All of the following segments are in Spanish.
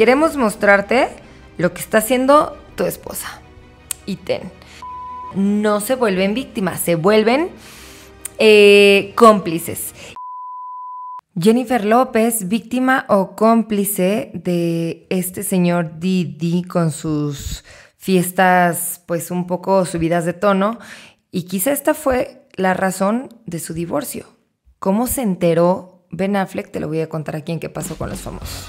Queremos mostrarte lo que está haciendo tu esposa. Y ten. No se vuelven víctimas, se vuelven eh, cómplices. Jennifer López, víctima o cómplice de este señor Didi con sus fiestas pues un poco subidas de tono y quizá esta fue la razón de su divorcio. ¿Cómo se enteró Ben Affleck? Te lo voy a contar aquí en qué pasó con los famosos.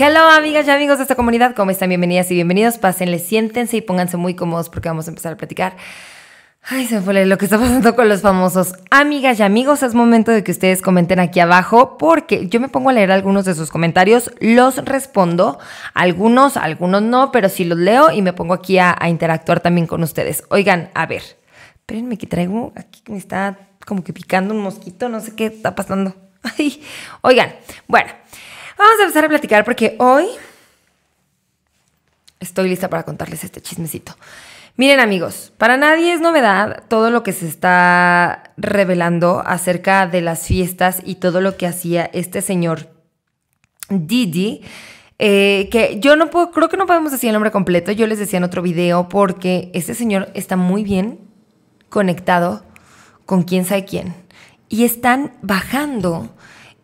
Hello amigas y amigos de esta comunidad, ¿cómo están? Bienvenidas y bienvenidos. Pásenle, siéntense y pónganse muy cómodos porque vamos a empezar a platicar. Ay, se me fue lo que está pasando con los famosos. Amigas y amigos, es momento de que ustedes comenten aquí abajo porque yo me pongo a leer algunos de sus comentarios, los respondo, algunos, algunos no, pero sí los leo y me pongo aquí a, interactuar también con ustedes. Oigan, a ver, espérenme que traigo aquí que me está como que picando un mosquito, no sé qué está pasando. oigan, bueno. Vamos a empezar a platicar porque hoy estoy lista para contarles este chismecito. Miren amigos, para nadie es novedad todo lo que se está revelando acerca de las fiestas y todo lo que hacía este señor Didi. Eh, que yo no puedo, creo que no podemos decir el nombre completo, yo les decía en otro video, porque este señor está muy bien conectado con quién sabe quién. Y están bajando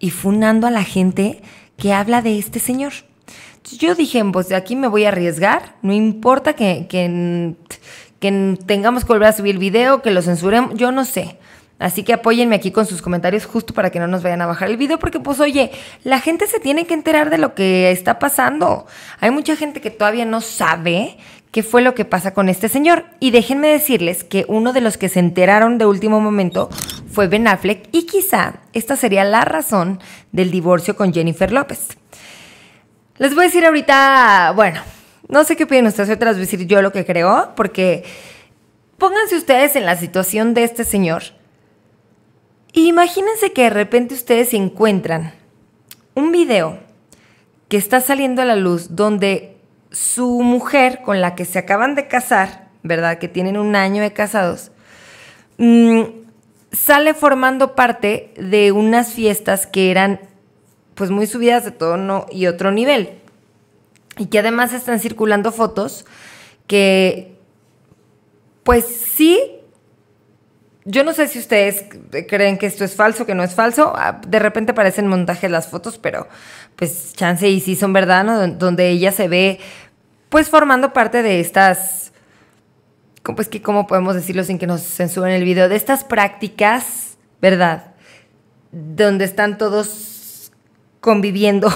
y funando a la gente que habla de este señor. yo dije, pues de aquí me voy a arriesgar, no importa que, que, que tengamos que volver a subir el video, que lo censuremos, yo no sé. Así que apóyenme aquí con sus comentarios justo para que no nos vayan a bajar el video, porque pues oye, la gente se tiene que enterar de lo que está pasando. Hay mucha gente que todavía no sabe qué fue lo que pasa con este señor. Y déjenme decirles que uno de los que se enteraron de último momento fue Ben Affleck y quizá esta sería la razón del divorcio con Jennifer López. Les voy a decir ahorita, bueno, no sé qué opinan ustedes, otras, voy decir yo lo que creo, porque pónganse ustedes en la situación de este señor. Y imagínense que de repente ustedes encuentran un video que está saliendo a la luz donde su mujer con la que se acaban de casar, ¿verdad? Que tienen un año de casados, mm, sale formando parte de unas fiestas que eran pues muy subidas de tono y otro nivel. Y que además están circulando fotos que pues sí yo no sé si ustedes creen que esto es falso, que no es falso. Ah, de repente parecen montajes las fotos, pero pues chance y sí son verdad, ¿no? Donde ella se ve pues formando parte de estas, pues cómo podemos decirlo sin que nos censuren el video, de estas prácticas, ¿verdad? Donde están todos conviviendo.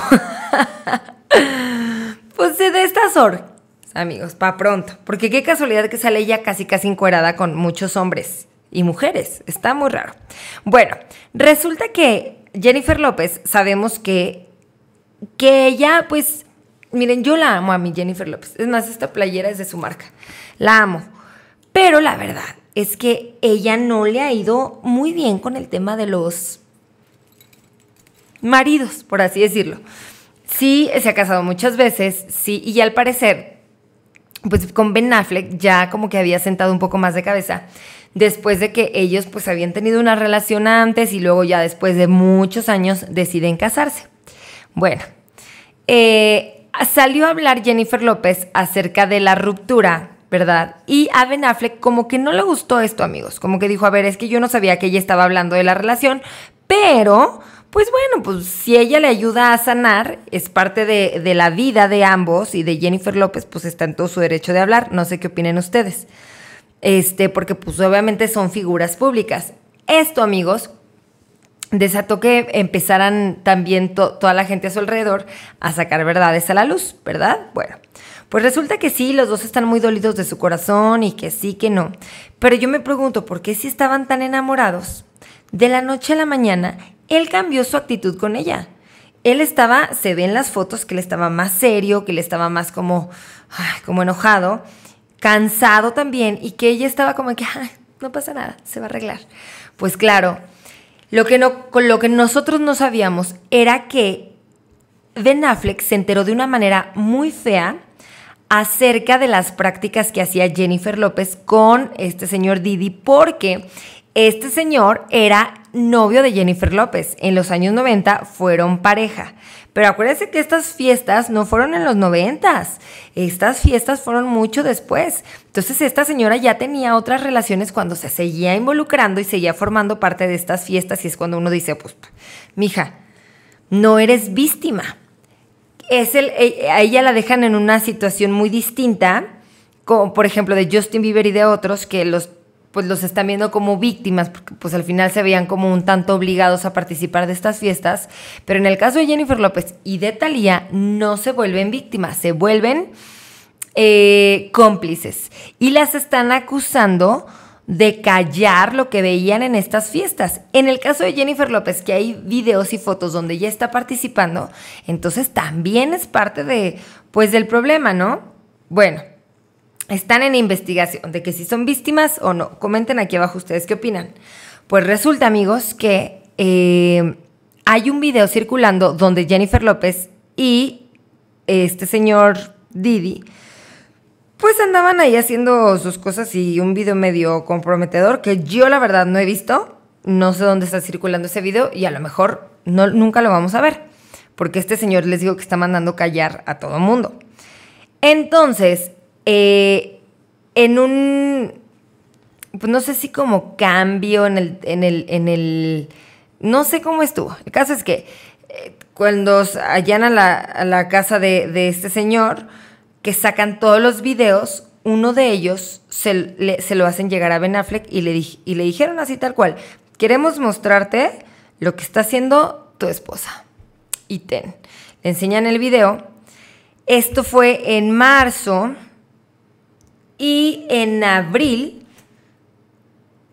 pues de estas horas amigos, pa' pronto. Porque qué casualidad que sale ella casi casi encuerada con muchos hombres y mujeres. Está muy raro. Bueno, resulta que Jennifer López sabemos que, que ella pues Miren, yo la amo a mi Jennifer López. Es más, esta playera es de su marca. La amo. Pero la verdad es que ella no le ha ido muy bien con el tema de los maridos, por así decirlo. Sí, se ha casado muchas veces, sí, y al parecer, pues con Ben Affleck ya como que había sentado un poco más de cabeza después de que ellos pues habían tenido una relación antes y luego ya después de muchos años deciden casarse. Bueno, eh, Salió a hablar Jennifer López acerca de la ruptura, ¿verdad? Y a Ben Affleck como que no le gustó esto, amigos. Como que dijo, a ver, es que yo no sabía que ella estaba hablando de la relación, pero pues bueno, pues si ella le ayuda a sanar, es parte de, la vida de ambos y de Jennifer López, pues está en todo su derecho de hablar. No sé qué opinen ustedes. Este, porque pues obviamente son figuras públicas. Esto, amigos, desató que empezaran también toda la gente a su alrededor a sacar verdades a la luz, ¿verdad? Bueno, pues resulta que sí, los dos están muy dolidos de su corazón y que sí, que no. Pero yo me pregunto, ¿por qué si estaban tan enamorados? De la noche a la mañana, él cambió su actitud con ella. Él estaba, se ve en las fotos que él estaba más serio, que él estaba más como, como enojado, cansado también, y que ella estaba como que, no pasa nada, se va a arreglar. Pues claro, lo que, no, lo que nosotros no sabíamos era que Ben Affleck se enteró de una manera muy fea acerca de las prácticas que hacía Jennifer López con este señor Didi porque este señor era novio de Jennifer López. En los años 90 fueron pareja. Pero acuérdense que estas fiestas no fueron en los 90. Estas fiestas fueron mucho después. Entonces esta señora ya tenía otras relaciones cuando se seguía involucrando y seguía formando parte de estas fiestas y es cuando uno dice, pues, mija, no eres víctima. Es eh, a ella la dejan en una situación muy distinta, como por ejemplo de Justin Bieber y de otros que los pues los están viendo como víctimas, porque pues al final se veían como un tanto obligados a participar de estas fiestas, pero en el caso de Jennifer López y de Thalía no se vuelven víctimas, se vuelven eh, cómplices y las están acusando de callar lo que veían en estas fiestas. En el caso de Jennifer López, que hay videos y fotos donde ella está participando, entonces también es parte de, pues, del problema, ¿no? Bueno, están en investigación de que si son víctimas o no. Comenten aquí abajo ustedes qué opinan. Pues resulta, amigos, que eh, hay un video circulando donde Jennifer López y este señor Didi, pues andaban ahí haciendo sus cosas y un video medio comprometedor que yo la verdad no he visto. No sé dónde está circulando ese video y a lo mejor no, nunca lo vamos a ver. Porque este señor les digo que está mandando callar a todo mundo. Entonces, eh, en un, pues no sé si como cambio en el, el, en el, no sé cómo estuvo. El caso es que eh, cuando allanan a la casa de, este señor, que sacan todos los videos, uno de ellos se, lo hacen llegar a Ben Affleck y le, y le dijeron así tal cual, queremos mostrarte lo que está haciendo tu esposa. Y ten, le enseñan el video. Esto fue en marzo y en abril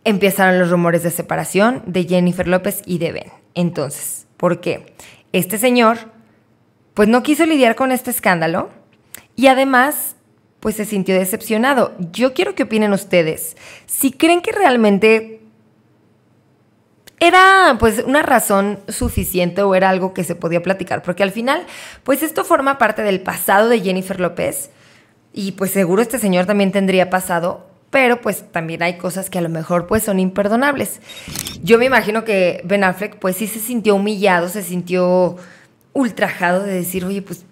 empezaron los rumores de separación de Jennifer López y de Ben. Entonces, ¿por qué? Este señor, pues no quiso lidiar con este escándalo y además, pues se sintió decepcionado. Yo quiero que opinen ustedes. Si creen que realmente era pues una razón suficiente o era algo que se podía platicar, porque al final, pues esto forma parte del pasado de Jennifer López y pues seguro este señor también tendría pasado, pero pues también hay cosas que a lo mejor pues son imperdonables. Yo me imagino que Ben Affleck pues sí se sintió humillado, se sintió ultrajado de decir, oye, pues,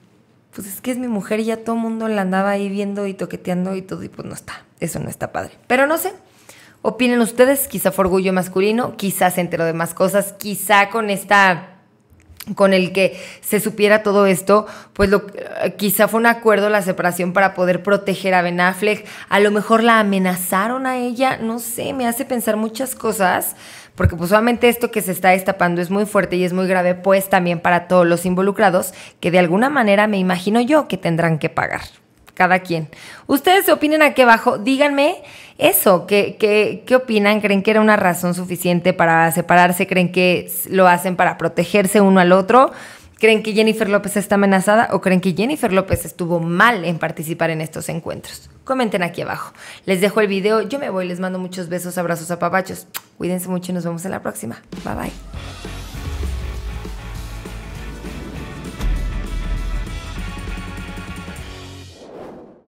pues es que es mi mujer y ya todo el mundo la andaba ahí viendo y toqueteando y todo, y pues no está, eso no está padre. Pero no sé, opinen ustedes, quizá fue orgullo masculino, quizá entre enteró demás cosas, quizá con esta con el que se supiera todo esto, pues lo, quizá fue un acuerdo la separación para poder proteger a Ben Affleck. A lo mejor la amenazaron a ella, no sé, me hace pensar muchas cosas, porque pues obviamente esto que se está destapando es muy fuerte y es muy grave, pues también para todos los involucrados, que de alguna manera me imagino yo que tendrán que pagar cada quien. Ustedes se opinen aquí abajo, díganme eso, ¿qué, qué, qué opinan? ¿Creen que era una razón suficiente para separarse? ¿Creen que lo hacen para protegerse uno al otro? ¿Creen que Jennifer López está amenazada o creen que Jennifer López estuvo mal en participar en estos encuentros? Comenten aquí abajo. Les dejo el video, yo me voy, les mando muchos besos, abrazos a papachos. Cuídense mucho y nos vemos en la próxima. Bye bye.